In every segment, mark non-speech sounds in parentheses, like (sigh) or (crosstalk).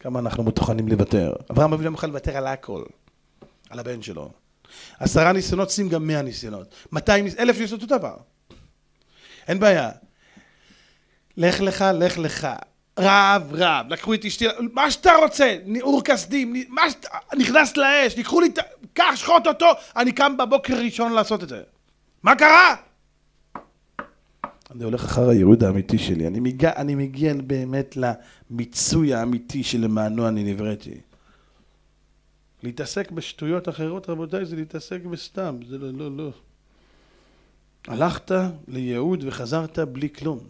כמה אנחנו מתוכנים לוותר. אברהם אבינו מוכן לוותר על הכל, על הבן שלו. עשרה ניסיונות, שים גם מאה ניסיונות. מאתיים, אלף ניסיונות אותו דבר. אין בעיה. לך לך, לך לך. רעב, רעב. לקחו את אשתי, מה שאתה רוצה. ניעור כסדים, מה שאתה... נכנס לאש, לקחו לי את... קח, שחוט אותו, אני קם בבוקר ראשון לעשות את זה. מה קרה? אני הולך אחר הייעוד האמיתי שלי. אני מגיע, אני מגיע באמת למיצוי האמיתי שלמענו אני נבראתי. להתעסק בשטויות אחרות, רבותיי, זה להתעסק בסתם. זה לא, לא, לא. הלכת לייעוד וחזרת בלי כלום.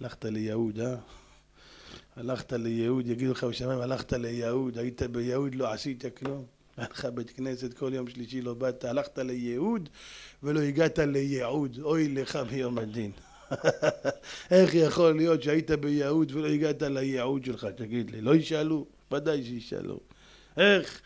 הלכת לייעוד, אה? הלכת ליהוד, יגידו לך בשמיים, הלכת ליהוד, היית ביהוד, לא עשית כלום. היה לך בית כנסת, כל יום שלישי לא באת, הלכת ליהוד ולא הגעת לייעוד, אוי לך ביום הדין. (laughs) איך יכול להיות שהיית ביהוד ולא הגעת לייעוד שלך? תגיד לי. לא ישאלו? ודאי שישאלו. איך?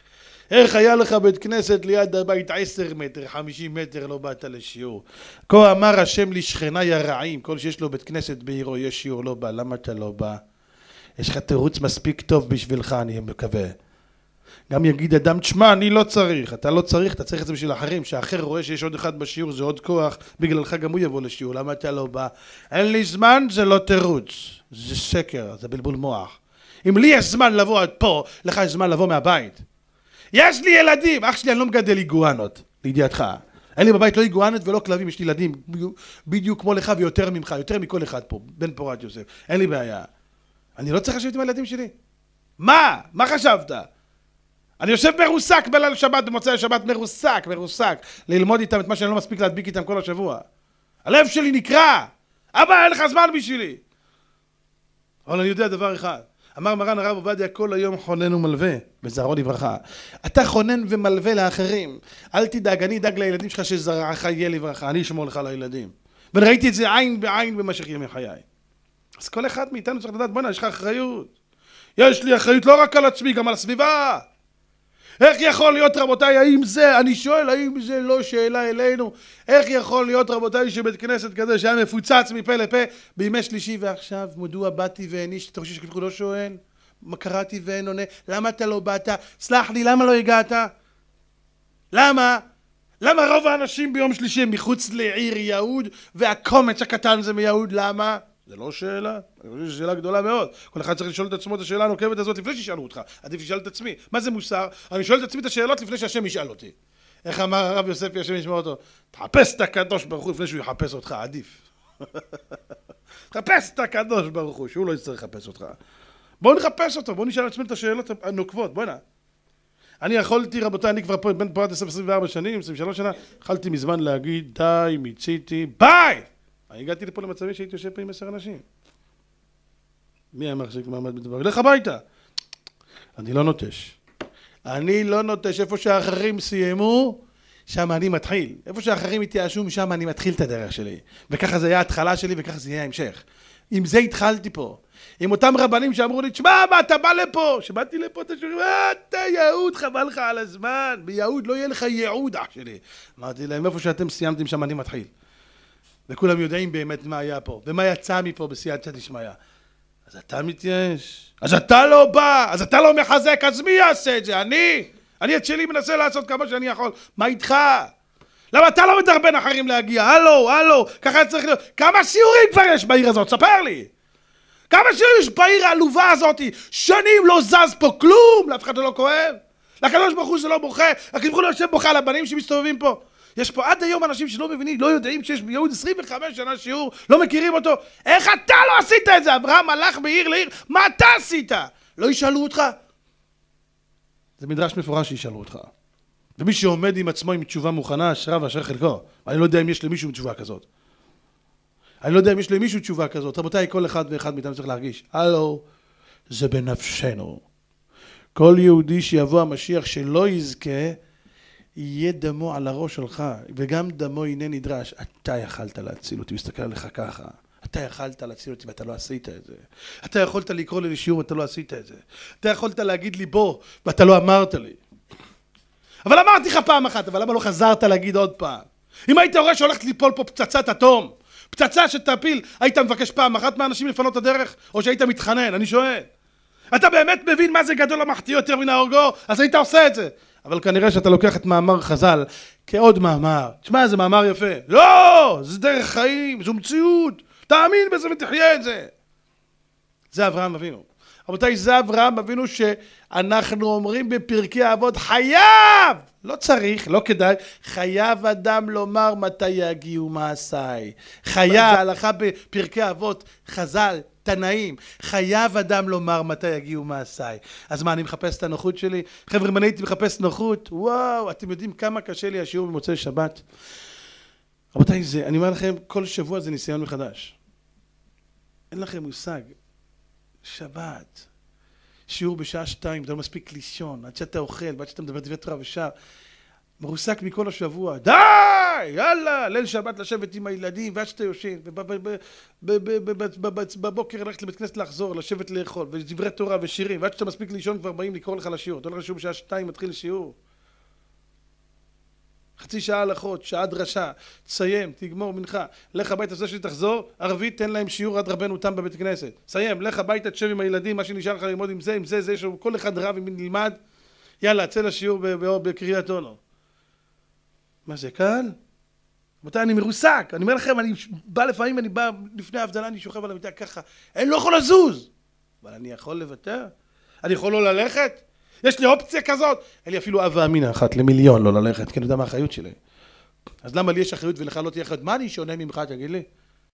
איך היה לך בית כנסת ליד הבית עשר מטר, חמישים מטר לא באת לשיעור? כה אמר השם לשכני הרעים, כל שיש לו בית כנסת בעירו יש שיעור לא בא, למה אתה לא בא? יש לך תירוץ מספיק טוב בשבילך אני מקווה גם יגיד אדם, תשמע, אני לא צריך, אתה לא צריך, אתה צריך את זה בשביל אחרים, שהאחר רואה שיש עוד אחד בשיעור, זה עוד כוח, בגללך גם הוא יבוא לשיעור, למה אתה לא בא? אין לי זמן, זה לא תירוץ, זה שקר, זה בלבול מוח. אם לי יש זמן לבוא עד פה, לך יש זמן לבוא מהבית. יש לי ילדים! אח שלי, אני לא מגדל איגואנות, לידיעתך. אין לי בבית לא איגואנות ולא כלבים, יש לי ילדים בדיוק כמו לך ויותר ממך, יותר מכל אחד פה, בן פורת יוסף. אין לי בעיה. אני לא צריך לשבת עם הילדים שלי? מה? מה חשבת? אני יושב מרוסק בליל שבת, במוצאי שבת, מרוסק, מרוסק, ללמוד איתם את מה שאני לא מספיק להדביק איתם כל השבוע. הלב שלי נקרע! אבא, אין לך זמן בשבילי! אבל אני יודע דבר אחד, אמר מרן הרב עובדיה, כל היום חונן ומלווה, בזרעו לברכה. אתה חונן ומלווה לאחרים. אל תדאג, אני אדאג לילדים שלך שזרעך יהיה לברכה, אני אשמור לך לילדים. וראיתי את זה עין בעין במשך ימי חיי. אז כל אחד מאיתנו צריך לדעת, בואנה, יש לך אחריות. יש לי אחריות לא רק על עצמי, גם על הסביבה. איך יכול להיות רבותיי האם זה, אני שואל האם זה לא שאלה אלינו, איך יכול להיות רבותיי שבית כנסת כזה שהיה מפוצץ מפה לפה בימי שלישי ועכשיו מדוע באתי ואין איש? אתה חושב שכפי לא שואל? מה קראתי ואין עונה, למה אתה לא באת? סלח לי, למה לא הגעת? למה? למה רוב האנשים ביום שלישי הם מחוץ לעיר יהוד והקומץ הקטן זה מיהוד? למה? זה לא שאלה, אני חושב שזו שאלה גדולה מאוד. כל אחד צריך לשאול את עצמו את השאלה הנוקבת הזאת לפני שישאלו אותך. עדיף לשאול את עצמי. מה זה מוסר? אני שואל את עצמי את השאלות לפני שהשם ישאל אותי. איך אמר הרב יוספי, השם ישמע אותו? תחפש את הקדוש ברוך הוא לפני שהוא יחפש אותך, עדיף. (laughs) תחפש את הקדוש ברוך הוא, שהוא לא יצטרך לחפש אותך. בואו נחפש אותו, בואו נשאל את לעצמנו את השאלות הנוקבות, בוא'נה. אני יכולתי, רבותיי, אני כבר פה, בן פרט 24 שנים, 23 שנה, יכלתי מזמן להגיד, די, מיציתי, ביי! אני הגעתי לפה למצבים שהייתי יושב פה עם עשר אנשים. מי היה מחזיק מעמד בדבר? לך הביתה! אני לא נוטש. אני לא נוטש. איפה שהאחרים סיימו, שם אני מתחיל. איפה שהאחרים התייאשו, משם אני מתחיל את הדרך שלי. וככה זה היה ההתחלה שלי וככה זה יהיה ההמשך. עם זה התחלתי פה. עם אותם רבנים שאמרו לי, תשמע, מה אתה בא לפה? כשבאתי לפה, אתה שומע, אה, אתה יהוד, חבל לך על הזמן. ביהוד לא יהיה לך ייעוד, אח שלי. אמרתי להם, איפה שאתם סיימתם, שם אני מתחיל. וכולם יודעים באמת מה היה פה, ומה יצא מפה בסייעתא דשמיא. אז אתה מתייאש, אז אתה לא בא, אז אתה לא מחזק, אז מי יעשה את זה? אני? אני את שלי מנסה לעשות כמה שאני יכול, מה איתך? למה אתה לא מדרבן אחרים להגיע? הלו, הלו, ככה צריך להיות. כמה שיעורים כבר יש בעיר הזאת? ספר לי. כמה שיעורים יש בעיר העלובה הזאת? שנים לא זז פה כלום, לאף אחד זה לא כואב. לקדוש ברוך הוא שלא בוכה, הקדוש ברוך הוא לא יושב בוכה על הבנים שמסתובבים פה. יש פה עד היום אנשים שלא מבינים, לא יודעים שיש ביהוד 25 שנה שיעור, לא מכירים אותו. איך אתה לא עשית את זה? אברהם הלך מעיר לעיר, מה אתה עשית? לא ישאלו אותך? זה מדרש מפורש שישאלו אותך. ומי שעומד עם עצמו עם תשובה מוכנה, אשרה ואשר חלקו. אני לא יודע אם יש למישהו תשובה כזאת. אני לא יודע אם יש למישהו תשובה כזאת. רבותיי, כל אחד ואחד מאיתנו צריך להרגיש. הלו, זה בנפשנו. כל יהודי שיבוא המשיח שלא יזכה יהיה דמו על הראש שלך, וגם דמו הנה נדרש. אתה יכלת להציל אותי, מסתכל עליך ככה. אתה יכלת להציל אותי ואתה לא עשית את זה. אתה יכולת לקרוא לי לשיעור ואתה לא עשית את זה. אתה יכולת להגיד לי בוא ואתה לא אמרת לי. אבל אמרתי לך פעם אחת, אבל למה לא חזרת להגיד עוד פעם? אם היית רואה שהולכת ליפול פה פצצת אטום, פצצה שתעפיל, היית מבקש פעם אחת מהאנשים לפנות את הדרך? או שהיית מתחנן? אני שואל. אתה באמת מבין מה זה גדול המחטיא יותר מן ההורגו? אז היית עושה את זה. אבל כנראה שאתה לוקח את מאמר חז"ל כעוד מאמר. תשמע, זה מאמר יפה. לא! זה דרך חיים, זו מציאות. תאמין בזה ותחיה את זה. זה אברהם אבינו. רבותיי, זה אברהם אבינו שאנחנו אומרים בפרקי אבות, חייב! לא צריך, לא כדאי. חייב אדם לומר מתי יגיעו מעשיי. חייב, זה הלכה בפרקי אבות, חז"ל, תנאים. חייב אדם לומר מתי יגיעו מעשיי. אז מה, אני מחפש את הנוחות שלי? חבר'ה, אם אני הייתי מחפש נוחות, וואו, אתם יודעים כמה קשה לי השיעור במוצאי שבת? רבותיי, זה, אני אומר לכם, כל שבוע זה ניסיון מחדש. אין לכם מושג. שבת. שיעור בשעה שתיים, אתה לא מספיק לישון, עד שאתה אוכל, ועד שאתה מדבר דברי תורה ושר. מרוסק מכל השבוע, די! יאללה! ליל שבת לשבת עם הילדים, ועד שאתה יושן, ובבוקר הלכת לבית כנסת לחזור, לשבת לאכול, ודברי תורה ושירים, ועד שאתה מספיק לישון כבר באים לקרוא לך לשיעור. אתה הולך לשיעור בשעה שתיים, מתחיל שיעור. חצי שעה הלכות, שעה דרשה, תסיים, תגמור מנחה, לך הביתה, שלי תחזור, ערבית תן להם שיעור עד רבנו תם בבית כנסת. סיים, לך הביתה, תשב עם הילדים, מה שנשאר לך ללמוד עם זה, עם זה, זה, שהוא כל אחד רב עם נלמד, יאללה, צא לשיעור בקריית אונו. מה זה קל? רבותיי, אני מרוסק, אני אומר לכם, אני בא לפעמים, אני בא לפני ההבדלה, אני שוכב על המיטה ככה, אני לא יכול לזוז, אבל אני יכול לוותר? אני יכול לא ללכת? יש לי אופציה כזאת? אין לי אפילו אב ואמינא אחת למיליון לא ללכת, כי אני יודע מה האחריות שלי. אז למה לי יש אחריות ולך לא תהיה אחריות? מה אני שונה ממך, תגיד לי?